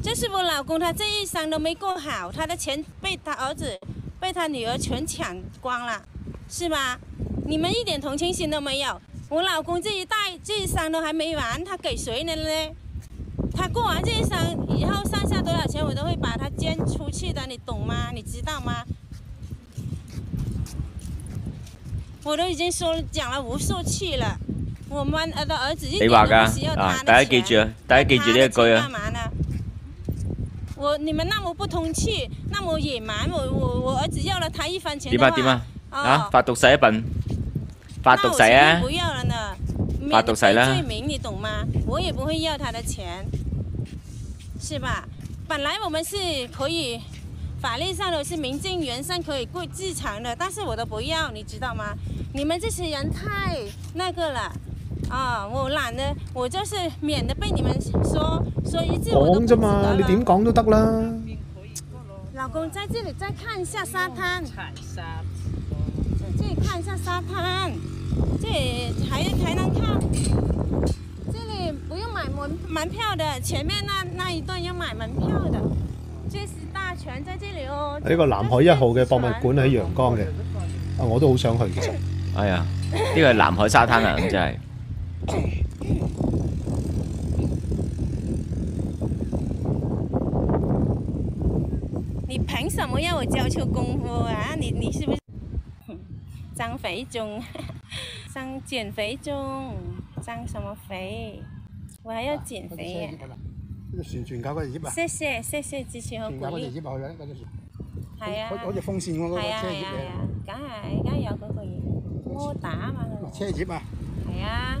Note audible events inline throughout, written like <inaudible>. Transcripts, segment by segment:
这是我老公，他这一生都没过好，他的钱被他儿子、被他女儿全抢光了，是吗？你们一点同情心都没有。我老公这一代这一生都还没完，他给谁呢呢？他过完这一生以后剩下多少钱，我都会把他捐出去的，你懂吗？你知道吗？我都已经说讲了无数次了。我们的儿子一点都不需要他的钱。你话噶啊？大家记住啊，大家记住一句啊。我你们那么不通气，那么野蛮，我我我儿子要了他一分钱的话，点啊点啊，啊，发毒誓一本，发毒誓啊，不要了呢，发毒誓啦，罪名你懂吗？我也不会要他的钱，是吧？本来我们是可以法律上的是名正言顺可以过自偿的，但是我都不要，你知道吗？你们这些人太那个了。啊，我懒得，我就是免得被你们说说一句。讲啫嘛，你点讲都得啦。老公在这里再看一下沙滩。踩这里看一下沙滩，这里还还能看。这里不用买门门票的，前面那那一段要买门票的。这是大全在这里哦。呢个南海一号嘅博物馆喺阳江嘅。啊，我都好想去其实。哎呀，呢个南海沙滩啊，真系。<coughs> 你凭什么要我教出功夫啊？你你是不是增肥中？增减肥中？增 <laughs> 什么肥？我还要减肥啊！那旋转教的车啊！谢谢谢谢支持，好贵。系啊，嗰风系啊，系啊，梗系梗有嗰个嘢，摩打啊嘛，车接啊。系啊。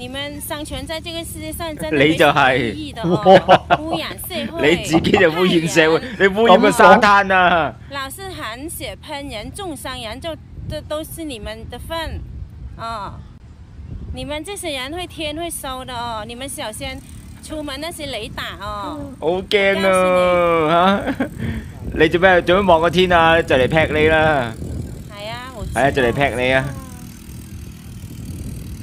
你们生存在这个世界上真的你就系、<laughs> 污染社会，你自己就污染社会，你污染个沙滩啊！老是含血喷人，重伤人就都都是你们的份，啊！你们这些人会天会收的哦！你们小心出门那些雷打哦！好惊啊！你做咩做咩望个天啊？就嚟劈你啦！系啊，系啊，就嚟劈你啊！